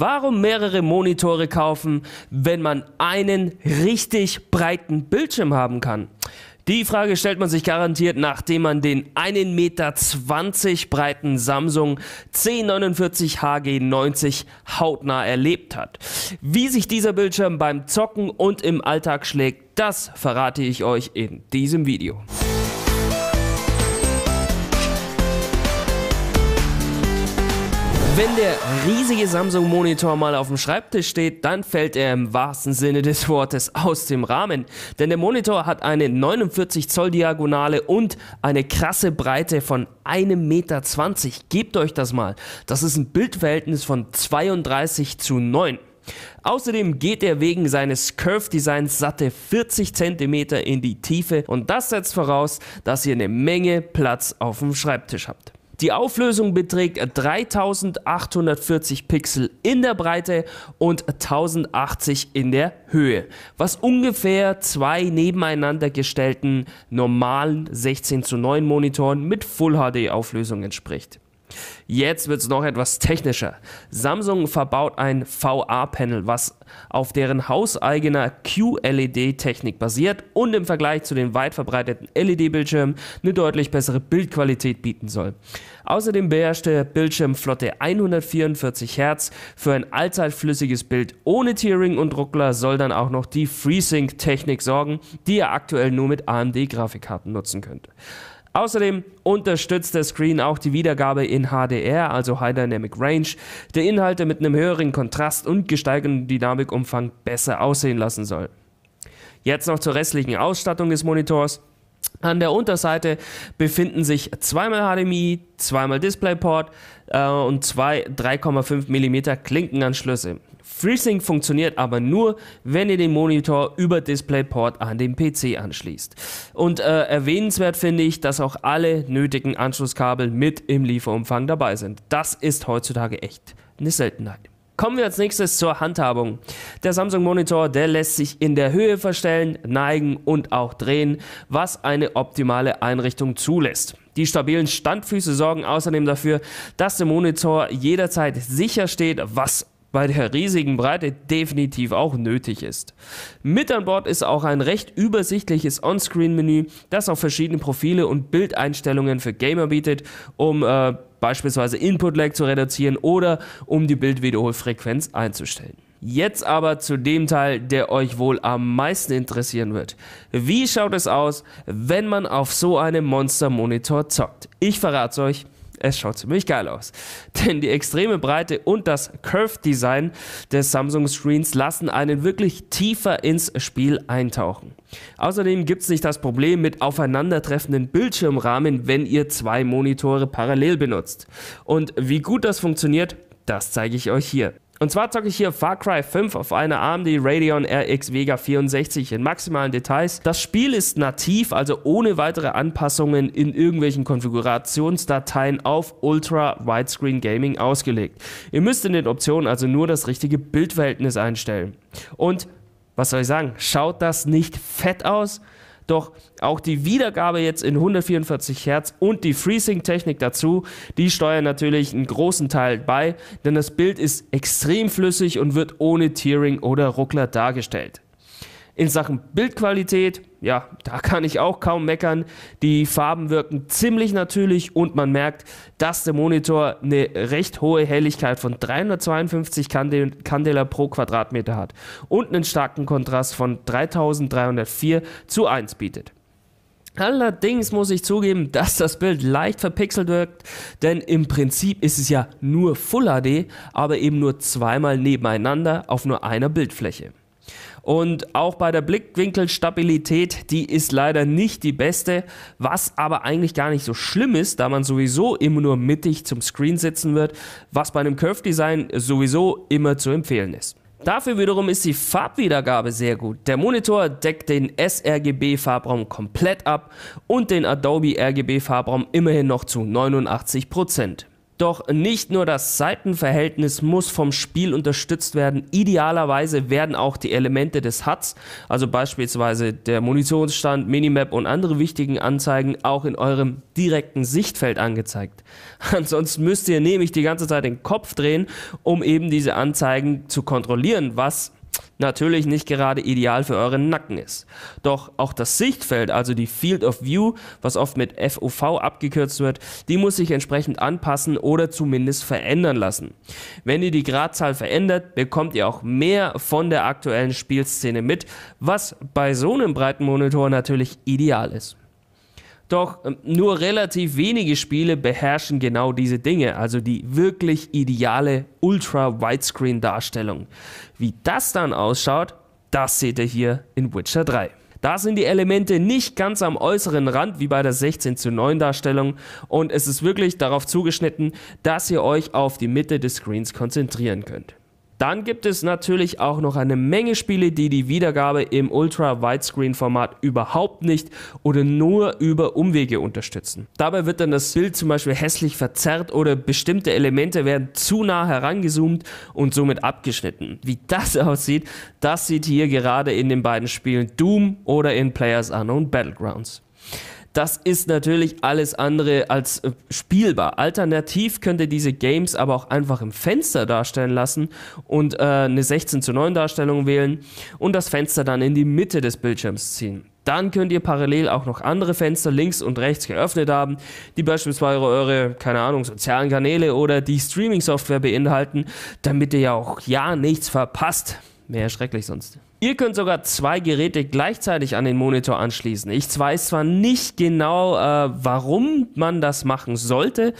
Warum mehrere Monitore kaufen, wenn man einen richtig breiten Bildschirm haben kann? Die Frage stellt man sich garantiert, nachdem man den 1,20 Meter breiten Samsung 1049 HG90 hautnah erlebt hat. Wie sich dieser Bildschirm beim Zocken und im Alltag schlägt, das verrate ich euch in diesem Video. Wenn der riesige Samsung-Monitor mal auf dem Schreibtisch steht, dann fällt er im wahrsten Sinne des Wortes aus dem Rahmen. Denn der Monitor hat eine 49 Zoll Diagonale und eine krasse Breite von 1,20 Meter. Gebt euch das mal. Das ist ein Bildverhältnis von 32 zu 9. Außerdem geht er wegen seines Curve-Designs satte 40 cm in die Tiefe und das setzt voraus, dass ihr eine Menge Platz auf dem Schreibtisch habt. Die Auflösung beträgt 3840 Pixel in der Breite und 1080 in der Höhe, was ungefähr zwei nebeneinander gestellten normalen 16 zu 9 Monitoren mit Full HD Auflösung entspricht. Jetzt wird es noch etwas technischer. Samsung verbaut ein VA-Panel, was auf deren hauseigener QLED-Technik basiert und im Vergleich zu den weit verbreiteten LED-Bildschirmen eine deutlich bessere Bildqualität bieten soll. Außerdem beherrscht der Bildschirm flotte 144 Hertz. Für ein allzeitflüssiges Bild ohne Tearing und Ruckler soll dann auch noch die FreeSync-Technik sorgen, die ihr aktuell nur mit AMD-Grafikkarten nutzen könnt. Außerdem unterstützt der Screen auch die Wiedergabe in HDR, also High Dynamic Range, der Inhalte mit einem höheren Kontrast und gesteigerten Dynamikumfang besser aussehen lassen soll. Jetzt noch zur restlichen Ausstattung des Monitors. An der Unterseite befinden sich zweimal HDMI, zweimal DisplayPort äh, und zwei 3,5 mm Klinkenanschlüsse. FreeSync funktioniert aber nur, wenn ihr den Monitor über DisplayPort an den PC anschließt. Und äh, erwähnenswert finde ich, dass auch alle nötigen Anschlusskabel mit im Lieferumfang dabei sind. Das ist heutzutage echt eine Seltenheit. Kommen wir als nächstes zur Handhabung. Der Samsung Monitor, der lässt sich in der Höhe verstellen, neigen und auch drehen, was eine optimale Einrichtung zulässt. Die stabilen Standfüße sorgen außerdem dafür, dass der Monitor jederzeit sicher steht, was bei der riesigen Breite definitiv auch nötig ist. Mit an Bord ist auch ein recht übersichtliches On-Screen-Menü, das auch verschiedene Profile und Bildeinstellungen für Gamer bietet, um äh, beispielsweise Input-Lag zu reduzieren oder um die Bildwiederholfrequenz einzustellen. Jetzt aber zu dem Teil, der euch wohl am meisten interessieren wird. Wie schaut es aus, wenn man auf so einem Monster-Monitor zockt? Ich verrate euch es schaut ziemlich geil aus. Denn die extreme Breite und das Curve-Design des Samsung Screens lassen einen wirklich tiefer ins Spiel eintauchen. Außerdem gibt es nicht das Problem mit aufeinandertreffenden Bildschirmrahmen, wenn ihr zwei Monitore parallel benutzt. Und wie gut das funktioniert, das zeige ich euch hier. Und zwar zocke ich hier Far Cry 5 auf einer AMD Radeon RX Vega 64 in maximalen Details. Das Spiel ist nativ, also ohne weitere Anpassungen in irgendwelchen Konfigurationsdateien auf Ultra Widescreen Gaming ausgelegt. Ihr müsst in den Optionen also nur das richtige Bildverhältnis einstellen. Und was soll ich sagen? Schaut das nicht fett aus? Doch auch die Wiedergabe jetzt in 144 Hertz und die FreeSync-Technik dazu, die steuern natürlich einen großen Teil bei, denn das Bild ist extrem flüssig und wird ohne Tearing oder Ruckler dargestellt. In Sachen Bildqualität, ja, da kann ich auch kaum meckern. Die Farben wirken ziemlich natürlich und man merkt, dass der Monitor eine recht hohe Helligkeit von 352 Kandel Candela pro Quadratmeter hat und einen starken Kontrast von 3304 zu 1 bietet. Allerdings muss ich zugeben, dass das Bild leicht verpixelt wirkt, denn im Prinzip ist es ja nur Full HD, aber eben nur zweimal nebeneinander auf nur einer Bildfläche. Und auch bei der Blickwinkelstabilität, die ist leider nicht die beste, was aber eigentlich gar nicht so schlimm ist, da man sowieso immer nur mittig zum Screen sitzen wird, was bei einem Curve Design sowieso immer zu empfehlen ist. Dafür wiederum ist die Farbwiedergabe sehr gut. Der Monitor deckt den sRGB-Farbraum komplett ab und den Adobe RGB-Farbraum immerhin noch zu 89%. Doch nicht nur das Seitenverhältnis muss vom Spiel unterstützt werden. Idealerweise werden auch die Elemente des HUDs, also beispielsweise der Munitionsstand, Minimap und andere wichtigen Anzeigen, auch in eurem direkten Sichtfeld angezeigt. Ansonsten müsst ihr nämlich die ganze Zeit den Kopf drehen, um eben diese Anzeigen zu kontrollieren, was natürlich nicht gerade ideal für euren Nacken ist. Doch auch das Sichtfeld, also die Field of View, was oft mit FOV abgekürzt wird, die muss sich entsprechend anpassen oder zumindest verändern lassen. Wenn ihr die Gradzahl verändert, bekommt ihr auch mehr von der aktuellen Spielszene mit, was bei so einem breiten Monitor natürlich ideal ist. Doch ähm, nur relativ wenige Spiele beherrschen genau diese Dinge, also die wirklich ideale Ultra-Widescreen-Darstellung. Wie das dann ausschaut, das seht ihr hier in Witcher 3. Da sind die Elemente nicht ganz am äußeren Rand wie bei der 16 zu 9 Darstellung und es ist wirklich darauf zugeschnitten, dass ihr euch auf die Mitte des Screens konzentrieren könnt. Dann gibt es natürlich auch noch eine Menge Spiele, die die Wiedergabe im Ultra-Widescreen-Format überhaupt nicht oder nur über Umwege unterstützen. Dabei wird dann das Bild zum Beispiel hässlich verzerrt oder bestimmte Elemente werden zu nah herangezoomt und somit abgeschnitten. Wie das aussieht, das sieht hier gerade in den beiden Spielen Doom oder in Players Unknown Battlegrounds. Das ist natürlich alles andere als äh, spielbar. Alternativ könnte diese Games aber auch einfach im Fenster darstellen lassen und äh, eine 16 zu 9 Darstellung wählen und das Fenster dann in die Mitte des Bildschirms ziehen. Dann könnt ihr parallel auch noch andere Fenster links und rechts geöffnet haben, die beispielsweise eure, keine Ahnung, sozialen Kanäle oder die Streaming-Software beinhalten, damit ihr ja auch ja nichts verpasst. Mehr schrecklich sonst. Ihr könnt sogar zwei Geräte gleichzeitig an den Monitor anschließen. Ich weiß zwar nicht genau, äh, warum man das machen sollte,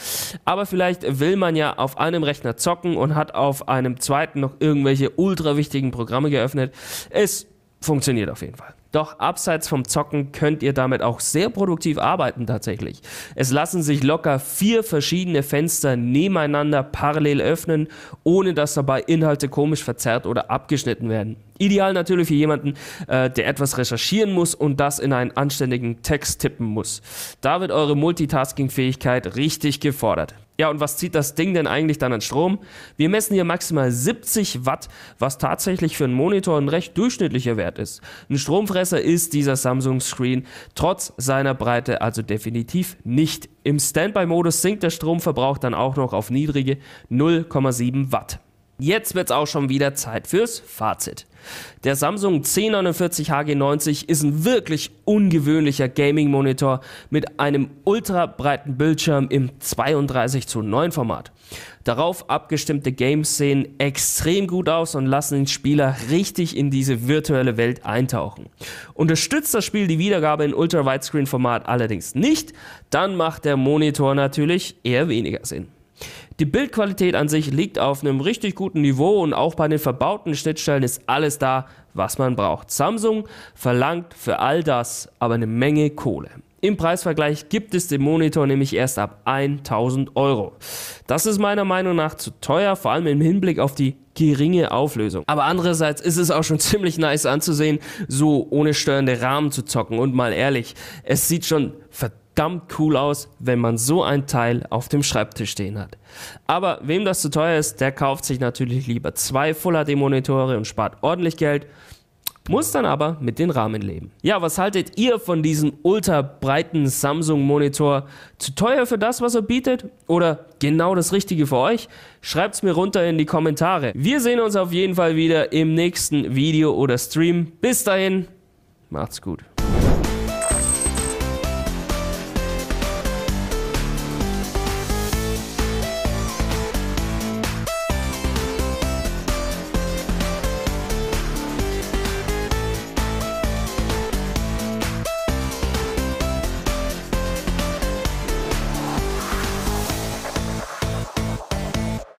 aber vielleicht will man ja auf einem Rechner zocken und hat auf einem zweiten noch irgendwelche ultra wichtigen Programme geöffnet. Es funktioniert auf jeden Fall. Doch abseits vom Zocken könnt ihr damit auch sehr produktiv arbeiten tatsächlich. Es lassen sich locker vier verschiedene Fenster nebeneinander parallel öffnen, ohne dass dabei Inhalte komisch verzerrt oder abgeschnitten werden. Ideal natürlich für jemanden, äh, der etwas recherchieren muss und das in einen anständigen Text tippen muss. Da wird eure Multitasking-Fähigkeit richtig gefordert. Ja, und was zieht das Ding denn eigentlich dann an Strom? Wir messen hier maximal 70 Watt, was tatsächlich für einen Monitor ein recht durchschnittlicher Wert ist. Ein Stromfresser ist dieser Samsung Screen trotz seiner Breite also definitiv nicht. Im Standby-Modus sinkt der Stromverbrauch dann auch noch auf niedrige 0,7 Watt. Jetzt wird's auch schon wieder Zeit fürs Fazit. Der Samsung 1049 HG90 ist ein wirklich ungewöhnlicher Gaming-Monitor mit einem ultrabreiten Bildschirm im 32 zu 9 Format. Darauf abgestimmte Games sehen extrem gut aus und lassen den Spieler richtig in diese virtuelle Welt eintauchen. Unterstützt das Spiel die Wiedergabe in Ultra-Widescreen-Format allerdings nicht, dann macht der Monitor natürlich eher weniger Sinn. Die Bildqualität an sich liegt auf einem richtig guten Niveau und auch bei den verbauten Schnittstellen ist alles da, was man braucht. Samsung verlangt für all das aber eine Menge Kohle. Im Preisvergleich gibt es den Monitor nämlich erst ab 1000 Euro. Das ist meiner Meinung nach zu teuer, vor allem im Hinblick auf die geringe Auflösung. Aber andererseits ist es auch schon ziemlich nice anzusehen, so ohne störende Rahmen zu zocken. Und mal ehrlich, es sieht schon verdammt verdammt cool aus, wenn man so ein Teil auf dem Schreibtisch stehen hat. Aber wem das zu teuer ist, der kauft sich natürlich lieber zwei Full HD Monitore und spart ordentlich Geld, muss dann aber mit den Rahmen leben. Ja, was haltet ihr von diesem ultra breiten Samsung Monitor? Zu teuer für das, was er bietet oder genau das richtige für euch? Schreibt's mir runter in die Kommentare. Wir sehen uns auf jeden Fall wieder im nächsten Video oder Stream. Bis dahin, macht's gut.